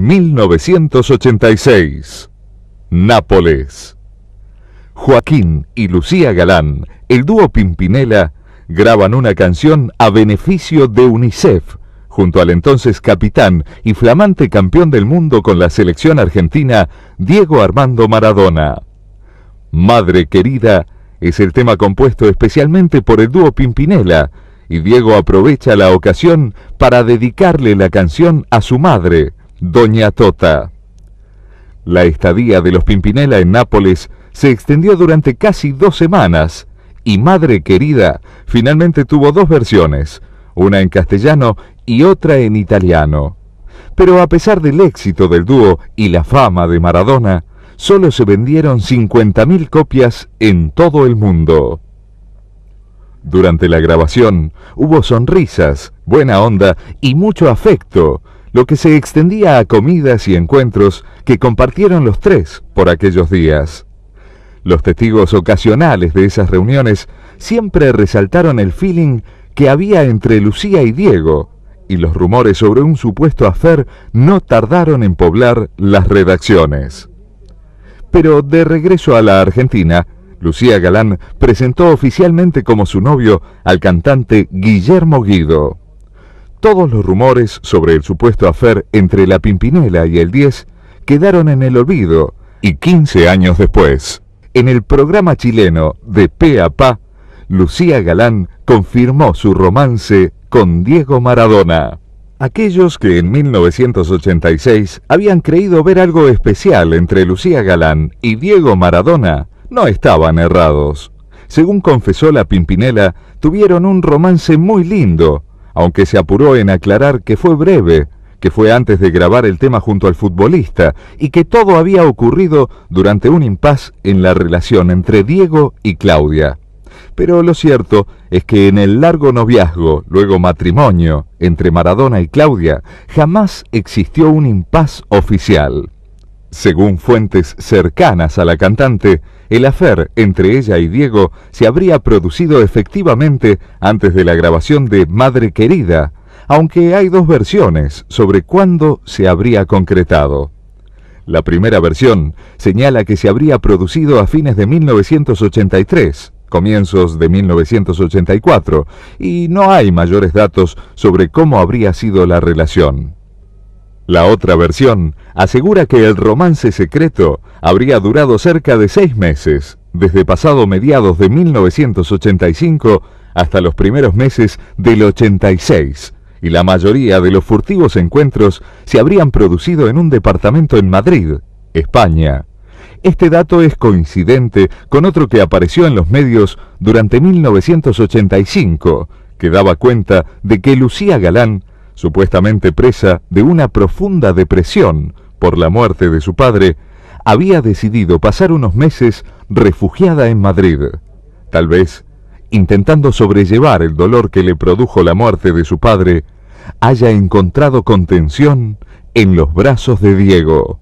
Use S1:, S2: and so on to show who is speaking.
S1: 1986. Nápoles. Joaquín y Lucía Galán, el dúo Pimpinela, graban una canción a beneficio de UNICEF, junto al entonces capitán y flamante campeón del mundo con la selección argentina, Diego Armando Maradona. Madre querida es el tema compuesto especialmente por el dúo Pimpinela, y Diego aprovecha la ocasión para dedicarle la canción a su madre, Doña Tota. La estadía de los Pimpinela en Nápoles se extendió durante casi dos semanas y Madre Querida finalmente tuvo dos versiones, una en castellano y otra en italiano. Pero a pesar del éxito del dúo y la fama de Maradona, solo se vendieron 50.000 copias en todo el mundo. Durante la grabación hubo sonrisas, buena onda y mucho afecto, que se extendía a comidas y encuentros que compartieron los tres por aquellos días. Los testigos ocasionales de esas reuniones siempre resaltaron el feeling que había entre Lucía y Diego, y los rumores sobre un supuesto afer no tardaron en poblar las redacciones. Pero de regreso a la Argentina, Lucía Galán presentó oficialmente como su novio al cantante Guillermo Guido. Todos los rumores sobre el supuesto afer entre la Pimpinela y el 10 quedaron en el olvido y 15 años después, en el programa chileno de Pe a Pa, Lucía Galán confirmó su romance con Diego Maradona. Aquellos que en 1986 habían creído ver algo especial entre Lucía Galán y Diego Maradona no estaban errados. Según confesó la Pimpinela, tuvieron un romance muy lindo aunque se apuró en aclarar que fue breve, que fue antes de grabar el tema junto al futbolista y que todo había ocurrido durante un impas en la relación entre Diego y Claudia. Pero lo cierto es que en el largo noviazgo, luego matrimonio, entre Maradona y Claudia, jamás existió un impas oficial. Según fuentes cercanas a la cantante, el afer entre ella y Diego se habría producido efectivamente antes de la grabación de Madre Querida, aunque hay dos versiones sobre cuándo se habría concretado. La primera versión señala que se habría producido a fines de 1983, comienzos de 1984, y no hay mayores datos sobre cómo habría sido la relación. La otra versión asegura que el romance secreto habría durado cerca de seis meses, desde pasado mediados de 1985 hasta los primeros meses del 86, y la mayoría de los furtivos encuentros se habrían producido en un departamento en Madrid, España. Este dato es coincidente con otro que apareció en los medios durante 1985, que daba cuenta de que Lucía Galán supuestamente presa de una profunda depresión por la muerte de su padre, había decidido pasar unos meses refugiada en Madrid, tal vez intentando sobrellevar el dolor que le produjo la muerte de su padre, haya encontrado contención en los brazos de Diego.